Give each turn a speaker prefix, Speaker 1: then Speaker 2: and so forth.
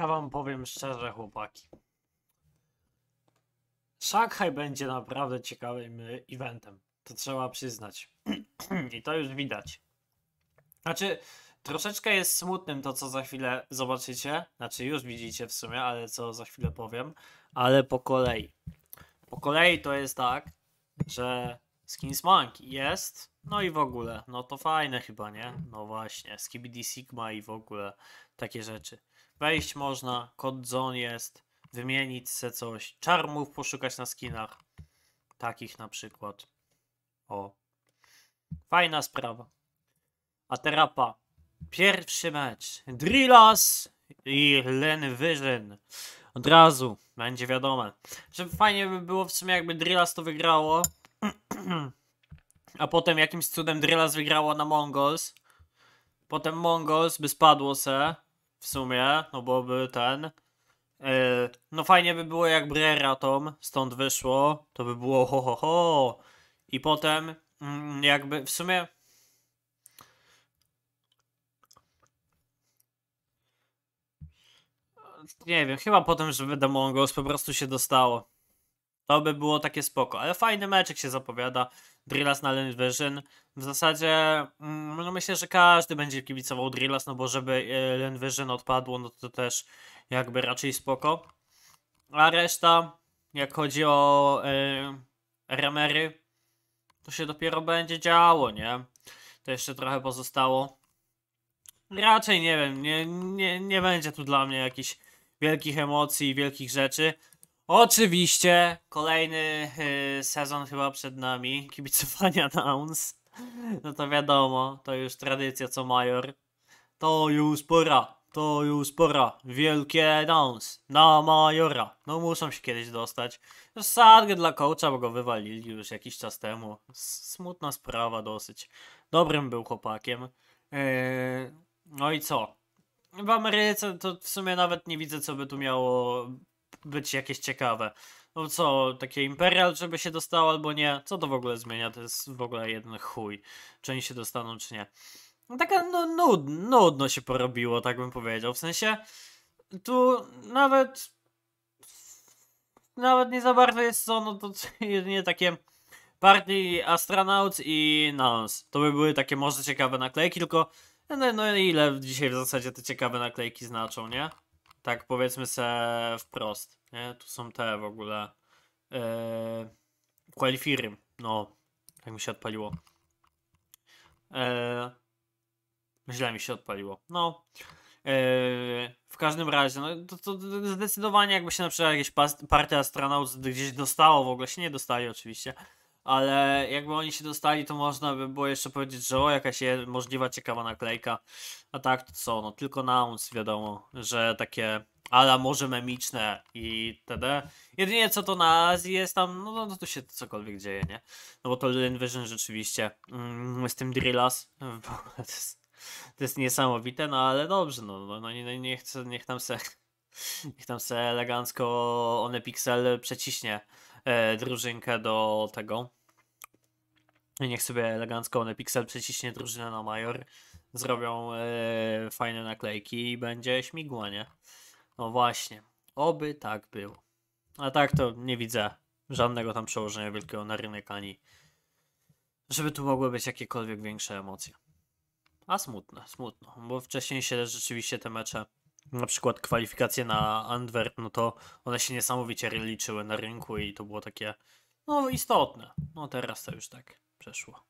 Speaker 1: Ja wam powiem szczerze, chłopaki. Szanghaj będzie naprawdę ciekawym e, eventem. To trzeba przyznać. I to już widać. Znaczy, troszeczkę jest smutnym to, co za chwilę zobaczycie. Znaczy, już widzicie w sumie, ale co za chwilę powiem. Ale po kolei. Po kolei to jest tak, że Skins Monkey jest, no i w ogóle, no to fajne chyba, nie? No właśnie, Skibidi Sigma i w ogóle takie rzeczy. Wejść można, kod zone jest, wymienić se coś, czarmów poszukać na skinach, takich na przykład. O, fajna sprawa. A terapa, pierwszy mecz, Drillas i Len Vision od razu, będzie wiadome. Że fajnie by było w sumie jakby Drillas to wygrało, a potem jakimś cudem Drillas wygrało na Mongols. Potem Mongols by spadło se. W sumie, no bo by ten. Yy, no fajnie by było jak Brera stąd wyszło. To by było ho ho ho. I potem mm, jakby w sumie. Nie wiem, chyba potem, że The Mongols po prostu się dostało. To by było takie spoko, ale fajny meczek się zapowiada. Drillas na Lendvision. W zasadzie mm, no myślę, że każdy będzie kibicował Drillas, no bo żeby e, Lendvision odpadło, no to też jakby raczej spoko. A reszta, jak chodzi o e, remery, to się dopiero będzie działo, nie? To jeszcze trochę pozostało. Raczej nie wiem, nie, nie, nie będzie tu dla mnie jakichś wielkich emocji, wielkich rzeczy. Oczywiście, kolejny y, sezon chyba przed nami, kibicowania Downs. No to wiadomo, to już tradycja co major. To już pora, to już pora, wielkie Downs, na majora. No muszą się kiedyś dostać. Sadgę dla coacha, bo go wywalili już jakiś czas temu. Smutna sprawa dosyć. Dobrym był chłopakiem. Yy, no i co? W Ameryce to w sumie nawet nie widzę, co by tu miało być jakieś ciekawe. No co, takie Imperial, żeby się dostało albo nie? Co to w ogóle zmienia? To jest w ogóle jeden chuj. Czy oni się dostaną, czy nie. No taka no, nud, nudno się porobiło, tak bym powiedział. W sensie, tu nawet nawet nie za bardzo jest co, no to jedynie takie Party Astronauts i Nouns. To by były takie może ciekawe naklejki, tylko no, no ile dzisiaj w zasadzie te ciekawe naklejki znaczą, nie? Tak powiedzmy se wprost. Nie? Tu są te w ogóle yy, e, qualifiry. No, tak mi się odpaliło. Yy, źle mi się odpaliło. No. Yy, w każdym razie, no, to, to, zdecydowanie jakby się na przykład jakieś partia astronaut gdzieś dostało, w ogóle się nie dostaje oczywiście, ale jakby oni się dostali, to można by było jeszcze powiedzieć, że o, jakaś możliwa ciekawa naklejka. A tak to co, no tylko nouns wiadomo, że takie ala może memiczne i td. Jedynie co to na Azji jest tam, no, no, no tu się cokolwiek dzieje, nie? No bo to Vision rzeczywiście mm, z tym Drillas, to jest, to jest niesamowite, no ale dobrze, no, no, no nie, nie chcę, niech tam se Niech tam se elegancko OnePixel przeciśnie e, drużynkę do tego. I niech sobie elegancko OnePixel przeciśnie drużynę na Major. Zrobią e, fajne naklejki i będzie śmigła, nie? No właśnie. Oby tak było. A tak to nie widzę żadnego tam przełożenia wielkiego na rynek ani żeby tu mogły być jakiekolwiek większe emocje. A smutne, smutno, bo wcześniej się rzeczywiście te mecze na przykład kwalifikacje na Antwerp, no to one się niesamowicie liczyły na rynku i to było takie, no istotne. No teraz to już tak przeszło.